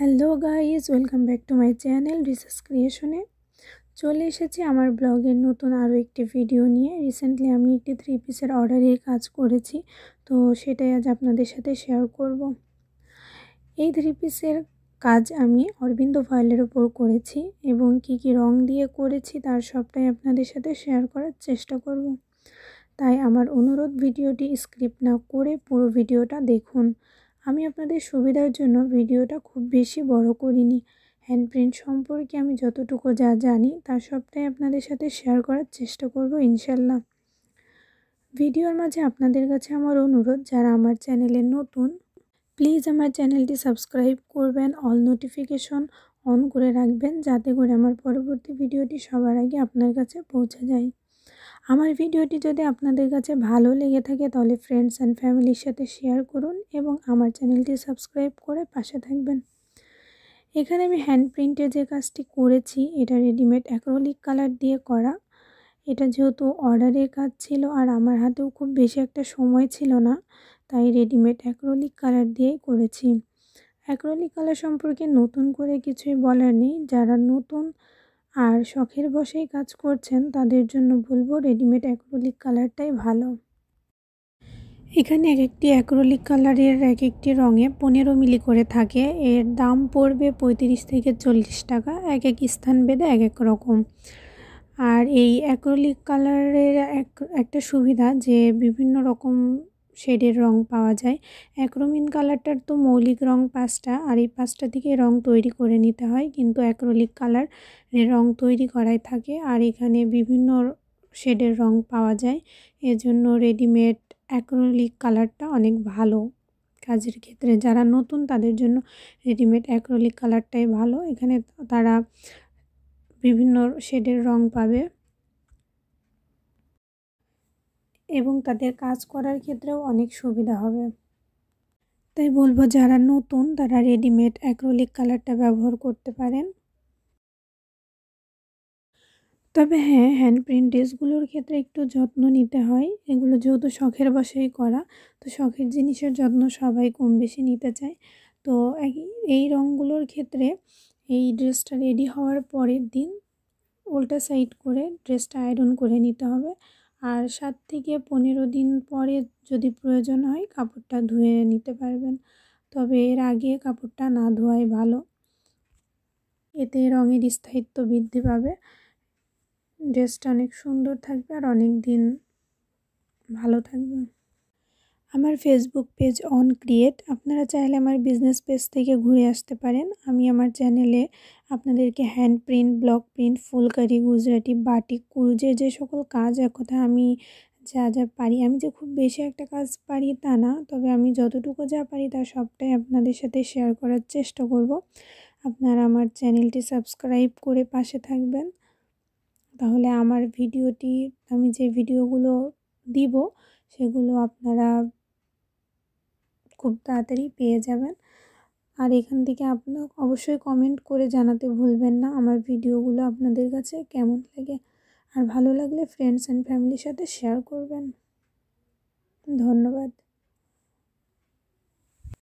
hello guys welcome back to my channel research ক্রিয়েশনে চলে এসেছি আমার ব্লগের নতুন আরও একটি ভিডিও নিয়ে রিসেন্টলি আমি একটি থ্রি পিসের অর্ডারের কাজ করেছি তো সেটাই আজ আপনাদের সাথে শেয়ার করব এই থ্রি পিসের কাজ আমি অরবিন্দ ফয়েলের ওপর করেছি এবং কি কি রং দিয়ে করেছি তার সবটাই আপনাদের সাথে শেয়ার করার চেষ্টা করব তাই আমার অনুরোধ ভিডিওটি স্ক্রিপ্ট না করে পুরো ভিডিওটা দেখুন আমি আপনাদের সুবিধার জন্য ভিডিওটা খুব বেশি বড় করিনি হ্যান্ড প্রিন্ট সম্পর্কে আমি যতটুকু যা জানি তার সবটাই আপনাদের সাথে শেয়ার করার চেষ্টা করব ইনশাল্লাহ ভিডিওর মাঝে আপনাদের কাছে আমার অনুরোধ যারা আমার চ্যানেলে নতুন প্লিজ আমার চ্যানেলটি সাবস্ক্রাইব করবেন অল নোটিফিকেশন অন করে রাখবেন যাতে করে আমার পরবর্তী ভিডিওটি সবার আগে আপনার কাছে পৌঁছে যায় আমার ভিডিওটি যদি আপনাদের কাছে ভালো লেগে থাকে তাহলে ফ্রেন্ডস অ্যান্ড ফ্যামিলির সাথে শেয়ার করুন এবং আমার চ্যানেলটি সাবস্ক্রাইব করে পাশে থাকবেন এখানে আমি হ্যান্ড প্রিন্টে যে কাজটি করেছি এটা রেডিমেড অ্যাক্রোলিক কালার দিয়ে করা এটা যেহেতু অর্ডারের কাজ ছিল আর আমার হাতেও খুব বেশি একটা সময় ছিল না তাই রেডিমেড অ্যাক্রোলিক কালার দিয়েই করেছি অ্যাক্রোলিক কালার সম্পর্কে নতুন করে কিছুই বলার নেই যারা নতুন আর শখের বসেই কাজ করছেন তাদের জন্য বলবো রেডিমেড অ্যাক্রোলিক কালারটাই ভালো এখানে এক একটি অ্যাক্রোলিক কালারের এক একটি রঙে পনেরো মিলি করে থাকে এর দাম পড়বে পঁয়ত্রিশ থেকে চল্লিশ টাকা এক এক স্থান বেদে এক এক রকম আর এই অ্যাক্রোলিক কালারের এক একটা সুবিধা যে বিভিন্ন রকম শেডের রং পাওয়া যায় অ্যাক্রোমিন কালারটার তো মৌলিক রং পাঁচটা আর এই পাঁচটা থেকে রং তৈরি করে নিতে হয় কিন্তু অ্যাক্রোলিক কালার রং তৈরি করাই থাকে আর এখানে বিভিন্ন শেডের রং পাওয়া যায় এজন্য রেডিমেড অ্যাক্রোলিক কালারটা অনেক ভালো কাজের ক্ষেত্রে যারা নতুন তাদের জন্য রেডিমেড অ্যাক্রোলিক কালারটাই ভালো এখানে তারা বিভিন্ন শেডের রং পাবে এবং তাদের কাজ করার ক্ষেত্রেও অনেক সুবিধা হবে তাই বলবো যারা নতুন তারা রেডিমেড অ্যাক্রোলিক কালারটা ব্যবহার করতে পারেন তবে হ্যাঁ হ্যান্ড প্রিন্ট ড্রেসগুলোর ক্ষেত্রে একটু যত্ন নিতে হয় এগুলো যেহেতু শখের বসেই করা তো শখের জিনিসের যত্ন সবাই কম বেশি নিতে চায় তো এই রঙগুলোর ক্ষেত্রে এই ড্রেসটা রেডি হওয়ার পরের দিন উল্টা সাইড করে ড্রেসটা আয়রন করে নিতে হবে আর সাত থেকে পনেরো দিন পরে যদি প্রয়োজন হয় কাপড়টা ধুয়ে নিতে পারবেন তবে এর আগে কাপড়টা না ধোয়াই ভালো এতে রঙের স্থায়িত্ব বৃদ্ধি পাবে ড্রেসটা অনেক সুন্দর থাকবে আর অনেক দিন ভালো থাকবে আমার ফেসবুক পেজ অন ক্রিয়েট আপনারা চাইলে আমার বিজনেস পেজ থেকে ঘুরে আসতে পারেন আমি আমার চ্যানেলে আপনাদেরকে hand print block print phulkari Gujarati batik কুরুজের যে সকল কাজ এক কথা আমি যা যা পারি আমি যে খুব বেশি একটা কাজ পারি তা না তবে আমি যতটুকু যা পারি তা সবটাই আপনাদের সাথে শেয়ার করার চেষ্টা করব আপনারা আমার চ্যানেলটি সাবস্ক্রাইব করে পাশে থাকবেন তাহলে আমার ভিডিওটি আমি যে ভিডিওগুলো দিব সেগুলো আপনারা খুব তাড়াতাড়ি পেয়ে যাবেন আর এখান থেকে আপনার অবশ্যই কমেন্ট করে জানাতে ভুলবেন না আমার ভিডিওগুলো আপনাদের কাছে কেমন লাগে আর ভালো লাগলে ফ্রেন্ডস অ্যান্ড ফ্যামিলির সাথে শেয়ার করবেন ধন্যবাদ